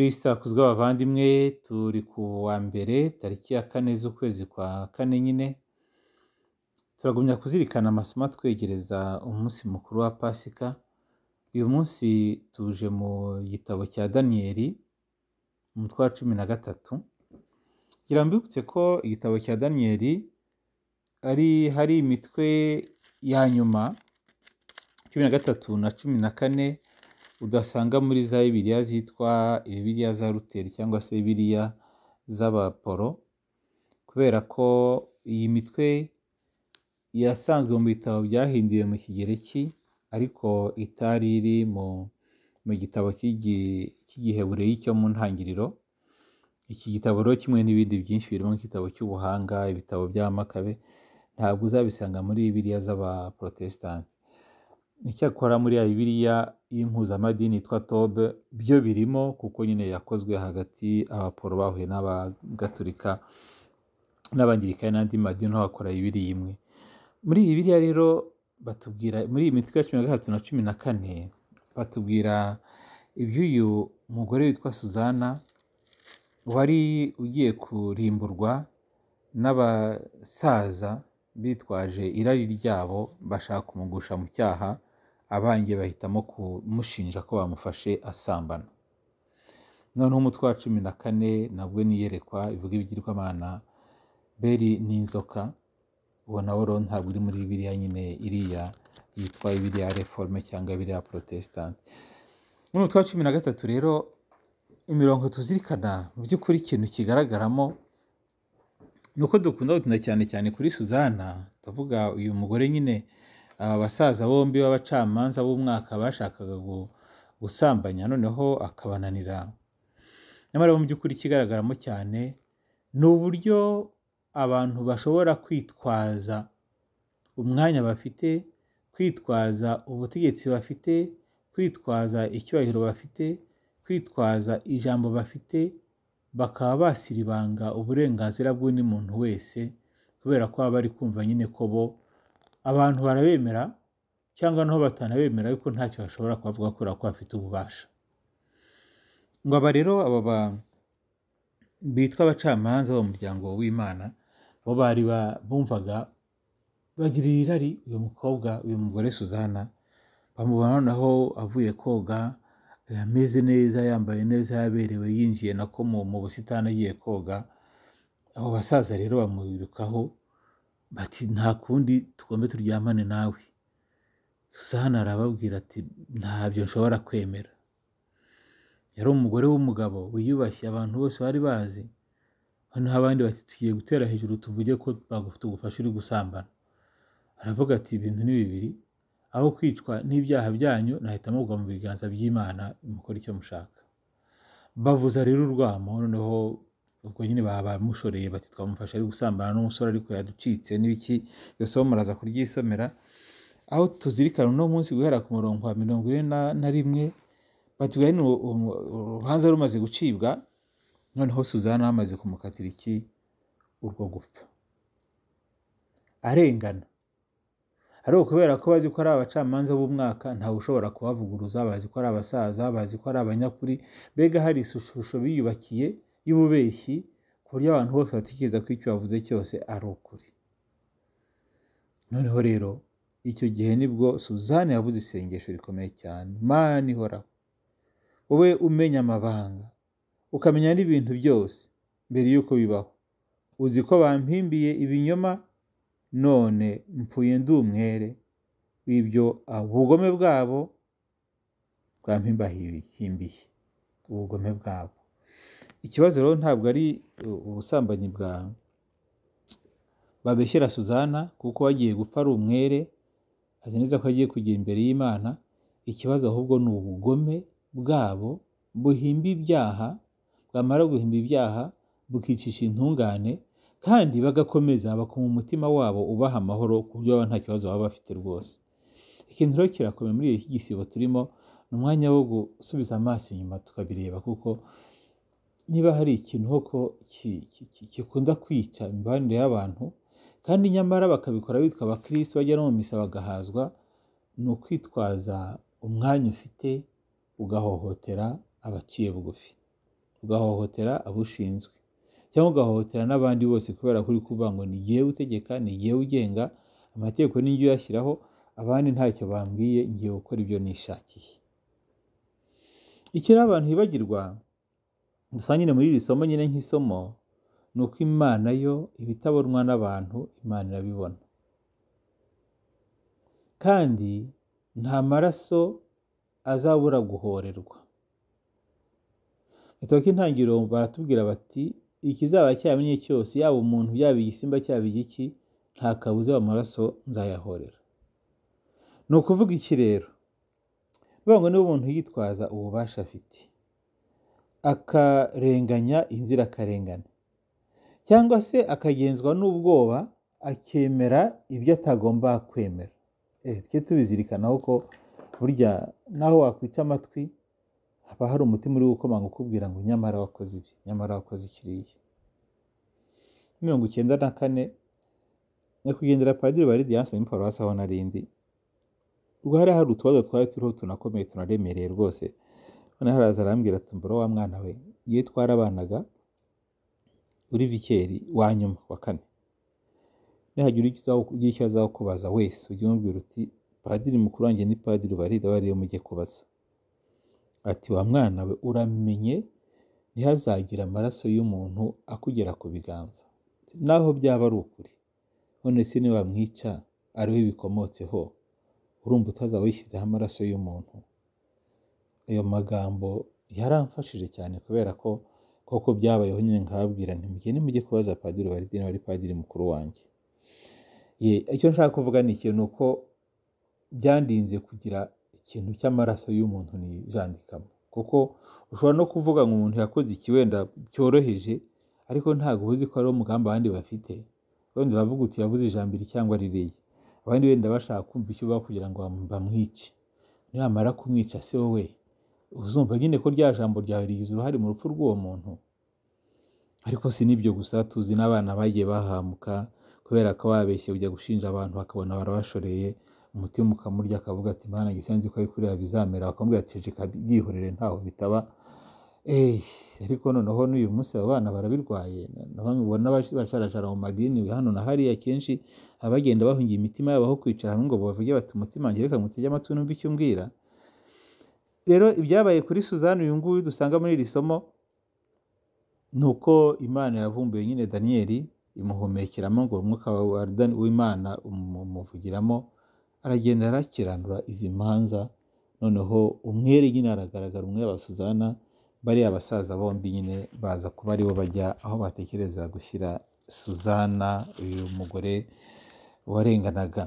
kirisita hakuzwe abavandimwe turi ku wa mbere tariki ya kane z'ukwezi kwa kane nyine turagumya kuzirikana amasomo atwegereza umunsi mukuru wa pasika uyu munsi tuje mu gitabo cya daniyeli umutwe wa cumi na gatatu ngira mbibutse ko igitabo cya daniyeli ari hari imitwe ya nyuma cumi na gatatu na cumi na kane udasanga muri za bibiliya zitwa eh, bibiliya za ruteri cyangwa se bibiliya z'abaporo kubera ko iyi mitwe yasanzwe mu bitabo byahinduwe mu kigereki ariko itari iri mu mu gitabo cy'igihebureyi cyo mu ntangiriro iki gitabo rero kimwe n'ibindi byinshi birimo nk'igitabo cy'ubuhanga ibitabo by'amakabe ntabwo uzabisanga muri biriya z'abaporotesitanti icyakora muri ya bibiriya y'impuzamadini yitwa tobe byo birimo kuko nyine yakozwe hagati abaporo bahuye n'abagatolika n'abangirikani n'andi madini bakora ibiri imwe muri biriya rero batubwira muri iyi mitwe ya cumi na gatatu na cumi na kane batubwira iby'uyu mugore witwa suzana wari ugiye kurimburwa n'abasaza bitwaje irari ryabo bashaka kumugusha mu cyaha abanjye bahitamo kumushinja ko bamufashe asambana noneho umutwe wa cumi na kane nabwo niyerekwa ivuga ibigirwamana beri n'inzoka uwo nawe ntabwo iri muri biriya nyine iriya yitwa biriya reforme cyangwa biriya protestante muri umutwe wa cumi na gatatu rero imirongo tuzirikana mu by'ukuri ikintu kigaragaramo ni uko dukunda gutunda cyane cyane kuri suzana ndavuga uyu mugore nyine aba basaza bombi b'abacamanza b'umwaka bashakaga gusambanya noneho akabananira nyamara mu by'ukuri ikigaragaramo cyane ni uburyo abantu bashobora kwitwaza umwanya bafite kwitwaza ubutegetsi bafite kwitwaza icyubahiro bafite kwitwaza ijambo bafite bakaba basiribanga uburenganzira bw'undi muntu wese kubera ko baba bari kumva nyine ko bo abantu barabemera cyangwa naho batanabemera ariko ntacyo bashobora kubavuga kubera ko bafite ububasha ngo aba rero aba bitwa abacamanza b’umuryango w'imana bo bari bumvaga bagirira irari uyu mukobwa uyu mugore suzana bamubona noneho avuye koga ameze neza yambaye neza yaberewe yinjiye na nako mu busitani agiye koga abo basaza rero bamwirukaho bati nta kundi tugombe turyamane nawe susana arababwira ati ntabyo nshobora kwemera yari umugore w'umugabo wiyubashye abantu bose bari bazi hano abandi bati tugiye gutera hejuru tuvuge ko ubufasha uri gusambana aravuga ati ibintu ni bibiri aho kwicwa n'ibyaha byanyu nahitamo kugwa mu biganza by'imana mukora icyo mushaka bavuza rero urwamo noneho ubwo nyine baba bamushoreye bati twamufashe ari gusambana n'umusore ariko yaducitse n'ibiki yose muraza kuryisomera aho tuzirikana uno munsi guhera ku murongo wa mirongo ine na rimwe batubwira ni urubanza rumaze gucibwa noneho suzana amaze kumukatira iki urwo gupfa arengana ariko kubera ko bazi ko ari abacamanza b'umwaka ntawe ushobora kubavuguruza bazi ko ari abasaza bazi ko ari abanyakuri mbega hari ishusho biyubakiye y'ububeshyi ku buryo abantu bose batekereza ko icyo wavuze cyose ari ukuri noneho rero icyo gihe nibwo suzanne yavuze isengesho rikomeye cyane mani ihoraho wowe umenya amabanga ukamenya n'ibintu byose mbere y'uko bibaho uzi ko bampimbiye ibinyoma none mpfuye ndi umwere wibyo ah, ubugome bwabo bwampimbahimbye ubugome bwabo ikibazo rero ntabwo ari ubusambanyi bwa babeshyera suzana kuko wagiye gupfa ari umwere azi neza ko agiye kujya imbere y'imana ikibazo ahubwo ni ubugome bwabo buhimba ibyaha bwamara guhimba ibyaha bukicisha intungane kandi bagakomeza bakuma umutima wabo ubaha amahoro ku buryo baba nta kibazo baba bafite rwose ikintu rero kirakomeye muri iki gisibo turimo ni umwanya wo gusubiza amaso inyuma tukabireba kuko niba hari ikintu ho ko gikunda kwica imibanire y'abantu kandi nyamara bakabikora bitwa abakirisi bajya no mu misa bagahazwa ni ukwitwaza umwanya ufite ugahohotera abaciye bugufi ugahohotera abushinzwe cyangwa ugahohotera n'abandi bose kubera ko uri kuvuga ngo ntigiye utegeka ntigiye ugenga amategeko n'ibyo uyashyiraho abandi ntacyo bambwiye ngiye gukora ibyo nishakiye ikiri abantu bibagirwa gusa nyine muri iri somo nyine nk'isomo ni uko imana yo ibitabonwa n'abantu imana irabibona kandi nta maraso azabura guhorerwa itoka intangiriro baratubwira bati ikizaba cyamenye cyose yaba umuntu yaba igisimba cyaba igiki nta kabuze amaraso nzayahorera ni ukuvuga iki rero bivuga ngo niba umuntu yitwaza ububasha afite akarenganya inzira inzirakarengane cyangwa se akagenzwa n'ubwoba akemera ibyo atagomba kwemera eh, tujye tubizirikanaho ko burya naho wakwita amatwi haba hari umutima uri gukomanga ukubwira ngo nyamara wakoze ibi nyamara wakoze ikiriya mirongo icyenda na kane nyakugendera padiri wa radiyanse muri aho narindi ubwo hari hari utubazo twari turiho tunakomeye tunaremereye rwose noneho araza arambwira ati mbura wa mwana we iyo twarabanaga uri vikeri wa nyuma wa kane nihagira ugira icyo kubaza wese ujye umubwira uti padiri mukuru wanjye ni padiri barida bariyo mujye kubaza ati wa mwana we uramenye ntihazagira amaraso y'umuntu akugera ku biganza naho byaba ari ukuri none se niba mwica ariwe bikomotseho urumva utazaba wishyizeho amaraso y'umuntu ayo magambo yaramfashije cyane kubera ko koko byabayeho nyine nkababwira nti mugende mujye kubaza padiri barideni wari padiri mukuru wanjye ye icyo nshaka kuvuga ni ikintu uko byandinze kugira ikintu cy'amaraso y'umuntu nijandikamo kuko ushobora no kuvuga ngo umuntu yakoze ikiwenda cyoroheje ariko ntabwo uzi ko ari umugambi abandi bafite wenda uravuga uti yavuze ijambo iri cyangwa ririya abandi wenda bashaka kumva icyo uvuga kugira ngo bamwice nibamara kumwica se wowe uzumva nyine ko rya jambo ryawe rigize uruhare mu rupfu rw'uwo muntu ariko si n'ibyo gusa tuzi n'abana bagiye bahamuka kubera ko babeshye ujya gushinja abantu bakabona barabashoreye umutima ukamurya akavuga ati mwana gisanzi ko ari kuriya bizamera bakamubwira ati ceceka byihorere ntaho bitaba ariko noneho n'uyu munsi abo bana barabirwaye ubona bacarashara mu madini hano na hariya kenshi abagenda bahungiye imitima yabo aho kwicara hamwe ngo bavuge bati umutima ngereka mutege amatwi numva icyo umbwira rero ibyabaye kuri suzanne uyu nguyu dusanga muri iri somo ni uko imana yavumbuye nyine daniyeli imuhumekeramo ngo umwuka w'imana umuvugiramo aragenda arakiranura izi manza noneho umwere nyine aragaragara umwe abasuzana bariya abasaza bombi nyine baza kuba aribo bajya aho batekereza gushyira suzana uyu mugore warenganaga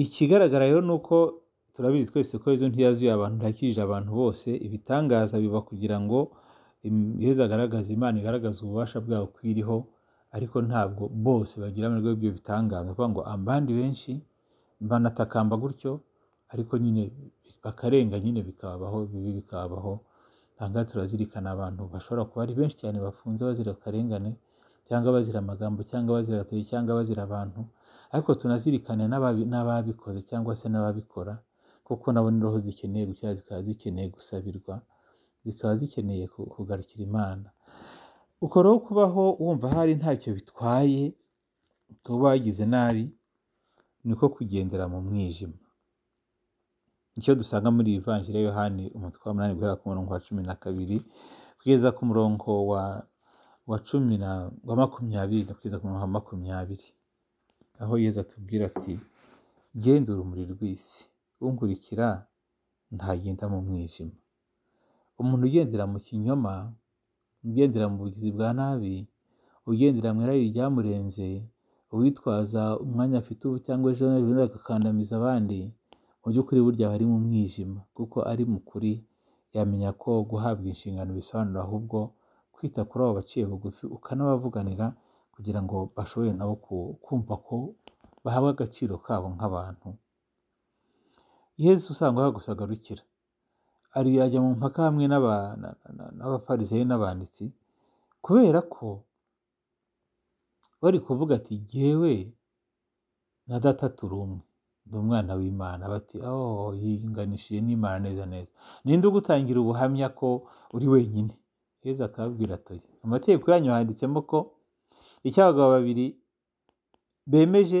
ikigaragara rero ni uko turabizi twese ko izo ntiyazuye abantu ntiyakirije abantu bose ibitangaza biba kugira ngo yezu agaragaze imana igaragaza ububasha bwayo ko iriho ariko ntabwo bose bagira amahirwe y'ibyo bitangaza kuvuga ngo abandi ah, benshi banatakamba gutyo ariko nyine bakarenga nyine bikabaho bibi bikabaho ahangaha turazirikana abantu bashobora kuba ari benshi cyane bafunze bazira akarengane cyangwa bazira amagambo cyangwa bazira agatoki cyangwa bazira abantu ariko tunazirikane n'ababikoze cyangwa se n'ababikora kuko nabo roho zikeneye gukira zikaba zikeneye gusabirwa zikaba zikeneye kugarukira imana uko kubaho wumva hari ntacyo bitwaye uba wagize nabi niko kugendera mu mwijima icyo dusanga muri ivanjiri ya yohani umutwe wa munani guhera ku murongo wa cumi na kabiri kugeza ku murongo wa wa cumi na wa makumyabiri no kugeza ku murongo wa makumyabiri aho yeza atubwira ati genda urumuri rw'isi unkurikira ntagenda mu mwijima umuntu ugendera mu kinyoma ugendera mu bugizi bwa nabi ugendera mu irari ryamurenze uwitwaza umwanya afite ubu cyangwa ejo n'ejo agakandamiza abandi mu by'ukuri burya bari mu mwijima kuko ari mu kuri yamenya ko guhabwa inshingano bisobanura ahubwo kwita kuri abo baciye bugufi ukanabavuganira kugira ngo bashobore nabo kumva ko bahabwa agaciro kabo nk'abantu yesu usanga aho agarukira ari yajya mu mpaka hamwe n'abafariseyo n'abanditsi kubera ko bari kuvuga ati jyewe na data turi umwe ndi umwana w'imana bati aho oh, yinganishije n'imana neza neza ninde ugutangira ubuhamya ko uri wenyine heza akabwira atoye amategeko yanyu handitsemo ko icyo abagabo babiri bemeje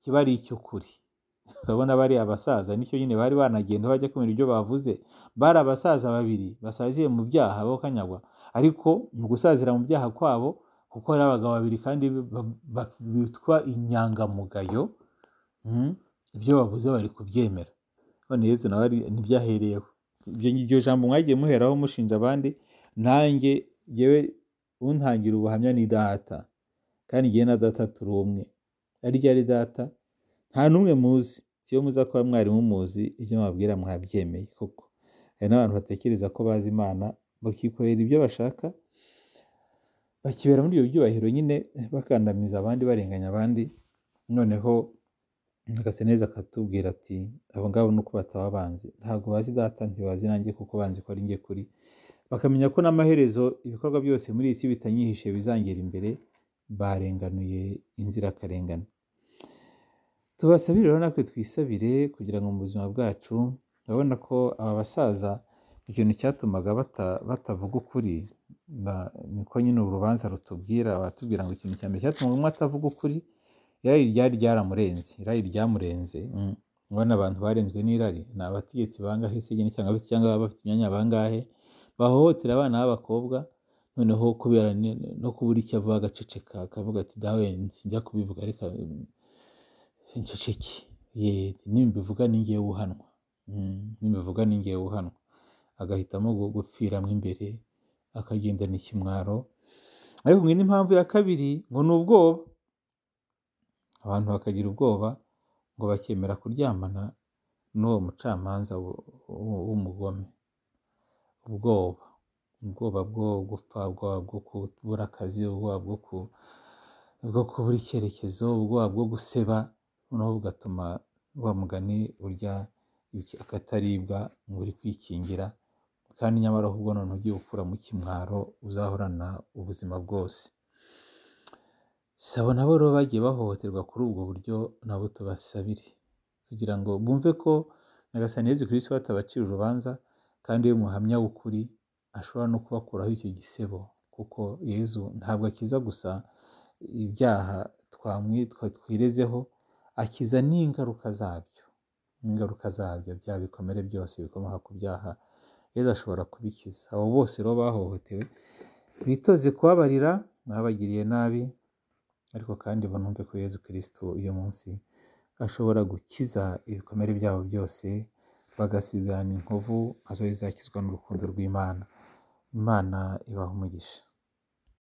kiba ari icy'ukuri urabona bariya abasaza nicyo nyine bari banagenda bajya kumenya ibyo bavuze bari abasaza babiri basaziye mu byaha bo kanyagwa ariko mu gusazira mu byaha kwabo kuko ari abagabo babiri kandi bitwa inyangamugayo hmm, ibyo bavuze bari kubyemera none yezu nawe ntibyahereyeho iryo jambo mwagiye muheraho mushinja abandi nanjye yewe untangira ubuhamya ni data kandi ngewe na data turi umwe ari ryari data nta n'umwe muzi iyo muza kuba mwari muzi ibyo mubabwira mwabyemeye koko hari n'abantu batekereza ko bazi imana bakikorera ibyo bashaka bakibera muri ibyo byubahiro nyine bakandamiza abandi barenganya abandi noneho neza akatubwira ati abo ngabo nuko abanzi ntabwo bazi data ntibazi nanjye kuko banzi ko ari njye kuri bakamenya ko n'amaherezo ibikorwa byose muri iyi si bitanyihishe bizangira imbere barenganuye inzira inzirakarengane tubasabire rero natwe twisabire kugira ngo mu buzima bwacu urabona ko aba basaza ikintu cyatumaga batavuga ukuri niko nyine urubanza rutubwira batubwira ngo ikintu cya mbere cyatumaga umwe atavuga ukuri irari ryari ryaramurenze irari ryamurenze mm. urabona abantu barenzwe n'irari ni abategetsi bangahe se cyangwa baba bafite imyanya bangahe bahohotera abana b'abakobwa noneho kubera no kubura icyo avuga agaceceka akavuga ati dawe njya kubivuga ariko nceceke nimbivuga ni ngewe uhanwa hmm, nimbivuga ni uhanwa agahitamo gupfiramo imbere akagendana ikimwaro ariko mwene impamvu ya kabiri ngo ni ubwoba abantu bakagira ubwoba ngo bakemera kuryamana n'uwo mucamanza w'umugome ubwoba ubwoba bwo gupfa ubwoba bwo kubura akazi ubwoba bwo kubura icyerekezo ubwoba bwo guseba noneho bigatuma wa mugani urya akataribwa ngo uri kwikingira kandi nyamara ahubwo none ugiye gukura mu kimwaro uzahorana ubuzima bwose saba nabo rero bagiye bahohoterwa kuri ubwo buryo nabo tubasabire kugira ngo bumve ko nyagasani yezu kirisito batabacira urubanza kandi iyo muhamya w'ukuri ashobora no kubakuraho icyo gisebo kuko yezu ntabwo akiza gusa ibyaha twireze akiza n'ingaruka zabyo n'ingaruka zabyo bya bikomere byose bikomoka ku byaha yezu ashobora kubikiza abo bose rero bahohotewe bitoze kubabarira mwabagiriye nabi ariko kandi banumve ko yezu kirisito uyu munsi ashobora gukiza ibikomere byabo byose bagasigana inkovu azo zizakizwa n'urukundo rw'imana imana ibaha umugisha